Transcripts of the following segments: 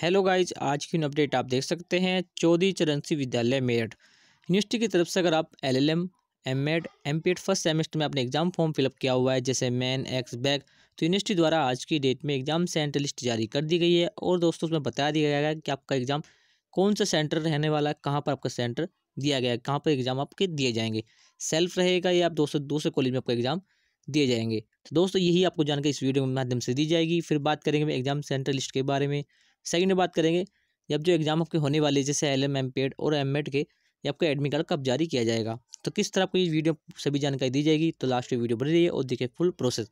hello guys आज की update आप देख सकते हैं चौधरी चरण सिंह विद्यालय मेरठ यूनिवर्सिटी की तरफ से अगर आप L L M M Ed M P Ed first semester में अपने एग्जाम फॉर्म फिलअप किया हुआ है जैसे मैन एक्स बैक तो यूनिवर्सिटी द्वारा आज की डेट में एग्जाम सेंटर लिस्ट जारी कर दी गई है और दोस्तों उसमें बता दिया गया है कि आपका एग्जाम कौन सा सेंटर रहने वाला है कहाँ पर आपका सेंटर दिया गया है कहाँ पर एग्जाम आपके दिए जाएंगे सेल्फ रहेगा या आप दोस्तों दूसरे कॉलेज में आपका एग्जाम दिए जाएंगे तो दोस्तों यही आपको जानकारी इस वीडियो के माध्यम से दी जाएगी फिर बात करेंगे एग्जाम सेंटर लिस्ट के बारे में सेकंड में बात करेंगे जब जो एग्ज़ाम आपके होने वाले जैसे एल एम एम पेड और एम के ये आपका एडमिट कार्ड कब जारी किया जाएगा तो किस तरह आपको ये वीडियो सभी जानकारी दी जाएगी तो लास्ट में वीडियो बनी रही है और देखिए फुल प्रोसेस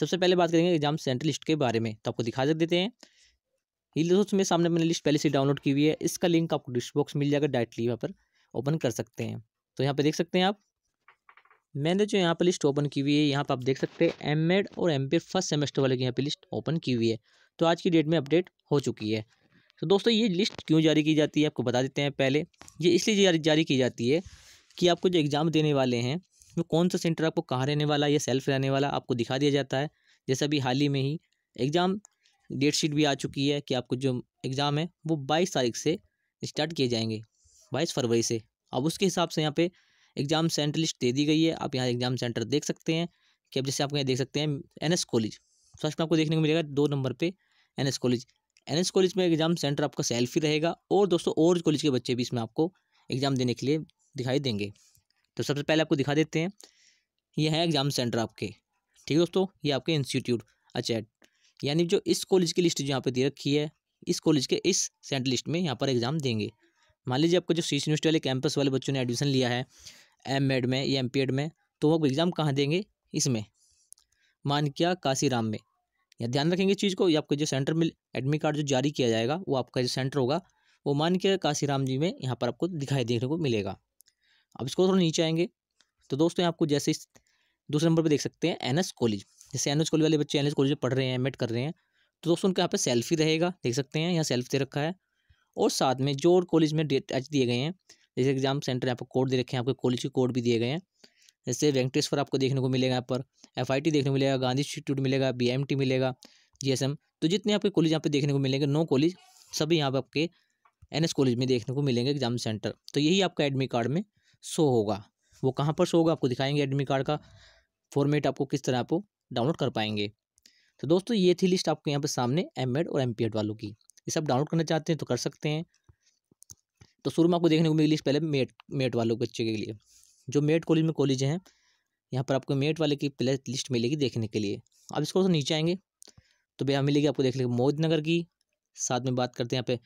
सबसे पहले बात करेंगे एग्जाम सेंटर लिस्ट के बारे में तो आपको दिखा सक देते हैं ये दोस्तों मेरे सामने मैंने लिस्ट पहले से डाउनलोड की हुई है इसका लिंक आपको डिस्क बॉक्स मिल जाएगा डायरेक्टली यहाँ पर ओपन कर सकते हैं तो यहाँ पर देख सकते हैं आप मैंने जो यहाँ पर लिस्ट ओपन की हुई है यहाँ पर आप देख सकते हैं एम और एम फर्स्ट सेमेस्टर वाले की यहाँ पर लिस्ट ओपन की हुई है तो आज की डेट में अपडेट हो चुकी है तो दोस्तों ये लिस्ट क्यों जारी की जाती है आपको बता देते हैं पहले ये इसलिए जारी की जाती है कि आपको जो एग्ज़ाम देने वाले हैं वो कौन सा सेंटर आपको कहाँ रहने वाला या सेल्फ रहने वाला आपको दिखा दिया जाता है जैसे अभी हाल ही में ही एग्ज़ाम डेट शीट भी आ चुकी है कि आपको जो एग्ज़ाम है वो बाईस तारीख से स्टार्ट किए जाएंगे बाईस फरवरी से अब उसके हिसाब से यहाँ पे एग्ज़ाम सेंटर लिस्ट दे दी गई है आप यहाँ एग्ज़ाम सेंटर देख सकते हैं कि अब जैसे आप यहाँ देख सकते हैं एन कॉलेज फर्स्ट तो में आपको देखने को मिलेगा दो नंबर पर N S college N S college में एग्ज़ाम सेंटर आपका सेल्फ ही रहेगा और दोस्तों और कॉलेज के बच्चे भी इसमें आपको एग्ज़ाम देने के लिए दिखाई देंगे तो सबसे पहले आपको दिखा देते हैं ये है एग्ज़ाम सेंटर आपके ठीक है दोस्तों ये आपके इंस्टीट्यूट अच्छा यानी जो इस कॉलेज की लिस्ट जो यहाँ पर दे रखी है इस कॉलेज के इस सेंटर लिस्ट में यहाँ पर एग्ज़ाम देंगे मान लीजिए आपको जो शीर्ष यूनिवर्सिटी वाले कैंपस वाले बच्चों ने एडमिशन लिया है एम में या एम पी एड में तो वो एग्ज़ाम कहाँ देंगे इसमें मान किया काशीराम में या ध्यान रखेंगे चीज़ को या आपका जो सेंटर में एडमिट कार्ड जो जारी किया जाएगा वो आपका जो सेंटर होगा वो मान के काशीराम जी में यहाँ पर आपको दिखाई देखने को मिलेगा अब इसको थोड़ा नीचे आएंगे तो दोस्तों आपको जैसे दूसरे नंबर पर देख सकते हैं एन कॉलेज जैसे एन कॉलेज वाले बच्चे एन कॉलेज में पढ़ रहे हैं एम कर रहे हैं तो दोस्तों उनके यहाँ पर सेल्फी रहेगा देख सकते हैं यहाँ सेल्फी दे रखा है और साथ में जो और कॉलेज में डेट दिए गए हैं जैसे एग्जाम सेंटर यहाँ पर कोड दे रखे हैं आपके कॉलेज के कोड भी दिए गए हैं जैसे वेंकटेश्वर आपको देखने को मिलेगा यहाँ पर एफ देखने को मिलेगा गांधी इंस्टीट्यूट मिलेगा बी मिलेगा जी तो जितने आपके कॉलेज यहाँ पर देखने को मिलेंगे नौ कॉलेज सभी यहाँ पर आपके एन कॉलेज में देखने को मिलेंगे एग्जाम सेंटर तो यही आपका एडमिट कार्ड में शो होगा वो कहाँ पर शो होगा आपको दिखाएंगे एडमिट कार्ड का फॉर्मेट आपको किस तरह आपको डाउनलोड कर पाएंगे तो दोस्तों ये थी लिस्ट आपके यहाँ पर सामने एम और एम वालों की ये सब डाउनलोड करना चाहते हैं तो कर सकते हैं तो शुरू में आपको देखने को मिली लिस्ट पहले मेट मेट वालों बच्चे के लिए जो मेट कॉलेज में कॉलेज हैं यहाँ पर आपको मेट वाले की प्ले लिस्ट मिलेगी देखने के लिए अब इसको थोड़ा नीचे आएंगे तो भैया मिलेगी आपको देख लेंगे मोदी नगर की साथ में बात करते हैं यहाँ पे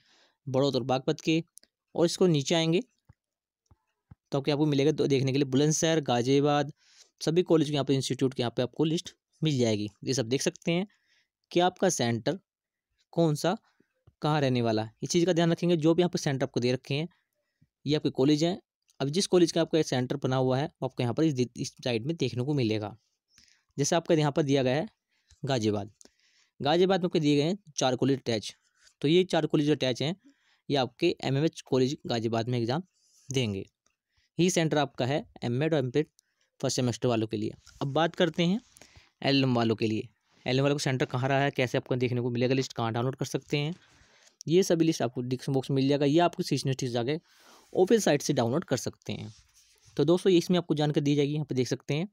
बड़ौद और बागपत के और इसको नीचे आएंगे तो आपके आपको मिलेगा तो देखने के लिए बुलंदशहर गाजियाबाद सभी कॉलेज के यहाँ पर इंस्टीट्यूट के यहाँ पर आपको लिस्ट मिल जाएगी ये सब देख सकते हैं कि आपका सेंटर कौन सा कहाँ रहने वाला है इस चीज़ का ध्यान रखेंगे जो भी यहाँ पर सेंटर आपको दे रखे हैं ये आपके कॉलेज हैं अब जिस कॉलेज का आपका सेंटर बना हुआ है वो आपको यहाँ पर इस, इस साइड में देखने को मिलेगा जैसे आपका यहाँ पर दिया गया है गाजियाबाद गाजियाबाद में आपके दिए गए हैं चार कॉलेज अटैच तो ये चार कॉलेज अटैच हैं ये आपके एम कॉलेज गाजियाबाद में एग्ज़ाम देंगे ही सेंटर आपका है एम एड और एम फर्स्ट सेमेस्टर वालों के लिए अब बात करते हैं एल वालों के लिए एल वालों का सेंटर कहाँ रहा है कैसे आपको देखने को मिलेगा लिस्ट कहाँ डाउनलोड कर सकते हैं ये सभी लिस्ट आपको डिस्क्रिप्शन बॉक्स में मिल जाएगा ये आपको सीजनेस्टिक्स जाके ऑफिस साइट से डाउनलोड कर सकते हैं तो दोस्तों ये इसमें आपको जानकारी दी जाएगी यहाँ पर देख सकते हैं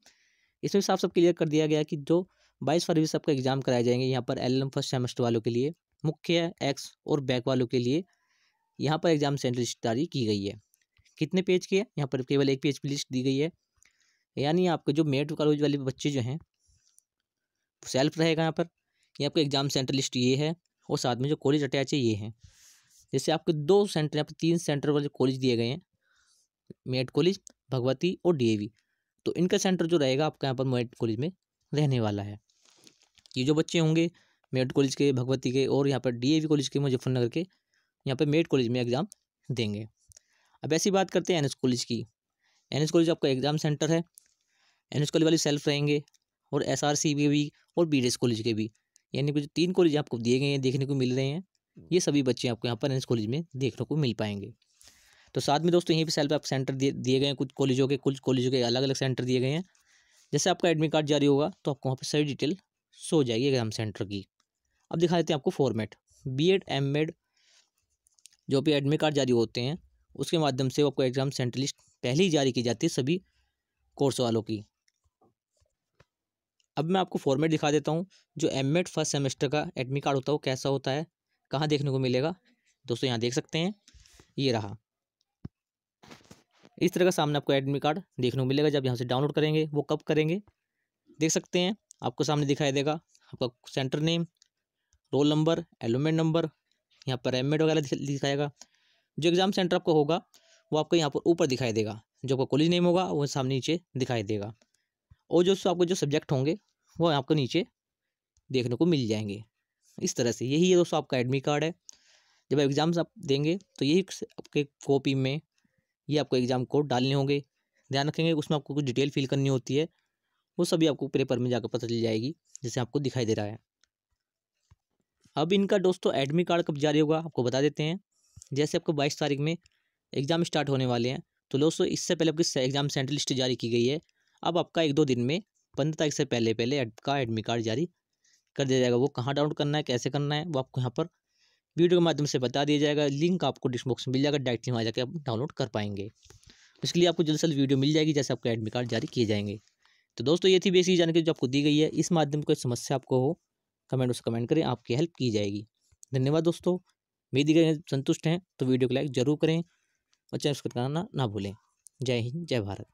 इसमें साफ साफ क्लियर कर दिया गया कि जो बाईस फरवरी से आपका एग्जाम कराए जाएंगे यहाँ पर एल फर्स्ट सेमेस्टर वालों के लिए मुख्य एक्स और बैक वालों के लिए यहाँ पर एग्जाम सेंटर लिस्ट जारी की गई है कितने पेज की है यहाँ पर केवल एक पेज की लिस्ट दी गई है यानी आपके जो मेट कॉलेज वाले बच्चे जो हैं सेल्फ रहेगा यहाँ पर ये आपका एग्जाम सेंटर लिस्ट ये है और साथ में जो कॉलेज अटैच है ये हैं जैसे आपके दो सेंटर यहाँ पर तीन सेंटर वाले कॉलेज दिए गए हैं मेट कॉलेज भगवती और डी तो इनका सेंटर जो रहेगा आपका यहाँ पर मेट कॉलेज में रहने वाला है ये जो बच्चे होंगे मेट कॉलेज के भगवती के और यहाँ पर डी कॉलेज के मुजफ्फरनगर के यहाँ पर मेट कॉलेज में एग्ज़ाम देंगे अब ऐसी बात करते हैं एन कॉलेज की एन कॉलेज आपका एग्ज़ाम सेंटर है एन कॉलेज वाले सेल्फ रहेंगे और एस आर सी के भी और बी कॉलेज के भी यानी कि जो तीन कॉलेज आपको दिए गए हैं देखने को मिल रहे हैं ये सभी बच्चे आपको यहाँ पर एन कॉलेज में देखने को मिल पाएंगे तो साथ में दोस्तों यहीं पर सेल्फ हेल्प सेंटर दिए गए हैं कुछ कॉलेजों के कुछ कॉलेजों के अलग अलग सेंटर दिए गए हैं जैसे आपका एडमिट कार्ड जारी होगा तो आपको वहाँ पर सही डिटेल सो जाएगी एग्जाम सेंटर की अब दिखा देते हैं आपको format B Ed M Ed जो भी एडमिट कार्ड जारी होते हैं उसके माध्यम से आपको एग्ज़ाम सेंटर लिस्ट पहले ही जारी की जाती है सभी कोर्स वालों की अब मैं आपको फॉर्मेट दिखा देता हूँ जो एम एड फर्स्ट सेमेस्टर का एडमिट कार्ड होता है वो कैसा होता है कहाँ देखने को मिलेगा दोस्तों यहाँ देख सकते हैं ये रहा इस तरह का सामने आपको एडमिट कार्ड देखने को मिलेगा जब यहाँ से डाउनलोड करेंगे वो कब करेंगे देख सकते हैं आपको सामने दिखाई देगा आपका centre name roll number allotment number यहाँ पर एमएड वगैरह दिखाएगा जो एग्ज़ाम सेंटर आपका होगा वो आपको यहाँ पर ऊपर दिखाई देगा जो आपका कॉलेज नेम होगा वो सामने नीचे दिखाई देगा और जो आपको जो सब्जेक्ट होंगे वो आपको नीचे देखने को मिल जाएंगे इस तरह से यही है दोस्तों आपका एडमिट कार्ड है जब एग्ज़ाम्स आप देंगे तो यही आपके कॉपी में ये आपको एग्ज़ाम कोड डालने होंगे ध्यान रखेंगे उसमें आपको कुछ डिटेल फिल करनी होती है वो सभी आपको पेपर में जाकर पता चल जाएगी जैसे आपको दिखाई दे रहा है अब इनका दोस्तों एडमिट कार्ड कब जारी होगा आपको बता देते हैं जैसे आपको बाईस तारीख में एग्ज़ाम स्टार्ट होने वाले हैं तो दोस्तों इससे पहले आपकी एग्ज़ाम सेंटर लिस्ट जारी की गई है अब आपका एक दो दिन में पंद्रह तारीख से पहले पहले आपका एडमिट कार्ड जारी कर दिया जाएगा वो कहाँ डाउनलोड करना है कैसे करना है वो आपको यहाँ पर वीडियो के माध्यम से बता दिया जाएगा लिंक आपको डिस्क्रिप्शन मिल जाएगा डायरेक्टली वहाँ जाकर आप डाउनलोड कर पाएंगे इसके लिए आपको जल्द से जल्द वीडियो मिल जाएगी जैसे आपको एडमिट कार्ड जारी किए जाएंगे तो दोस्तों ये थी बेसिक जानकारी जो आपको दी गई है इस माध्यम कोई समस्या आपको हो कमेंट उसको कमेंट करें आपकी हेल्प की जाएगी धन्यवाद दोस्तों मेरी दी संतुष्ट हैं तो वीडियो को लाइक जरूर करें और चैनल करना ना भूलें जय हिंद जय भारत